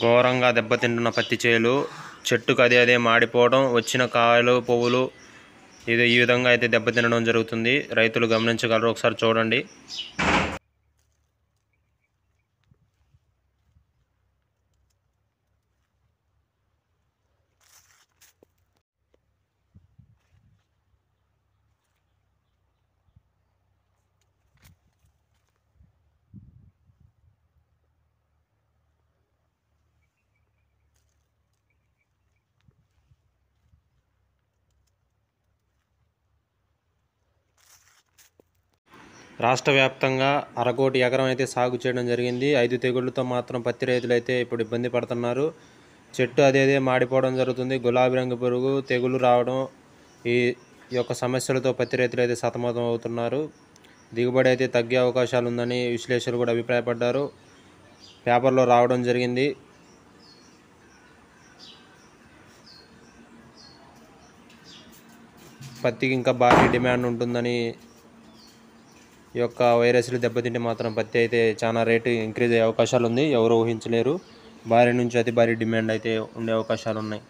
ఘోరంగా దెబ్బతింటున్న పత్తి చేలు చెట్టుకు అదే అదే మాడిపోవడం వచ్చిన కాయలు పువ్వులు ఇది ఈ విధంగా అయితే దెబ్బతినడం జరుగుతుంది రైతులు గమనించగలరు ఒకసారి చూడండి రాష్ట్ర వ్యాప్తంగా అరకోటి ఎకరం అయితే సాగు చేయడం జరిగింది ఐదు తెగుళ్లతో మాత్రం పత్తి రైతులు అయితే ఇప్పుడు ఇబ్బంది పడుతున్నారు చెట్టు అదేదే మాడిపోవడం జరుగుతుంది గులాబీ రంగు పురుగు తెగులు రావడం ఈ యొక్క సమస్యలతో పత్తి రైతులు అయితే సతమతం అవుతున్నారు దిగుబడి అయితే తగ్గే అవకాశాలు ఉందని విశ్లేషకులు కూడా అభిప్రాయపడ్డారు పేపర్లో రావడం జరిగింది పత్తికి ఇంకా భారీ డిమాండ్ ఉంటుందని ఈ యొక్క వైరస్లు దెబ్బతింటే మాత్రం పత్తి అయితే చాలా రేటు ఇంక్రీజ్ అయ్యే అవకాశాలు ఉంది ఎవరు ఊహించలేరు భారీ నుంచి అతి భారీ డిమాండ్ అయితే ఉండే అవకాశాలు ఉన్నాయి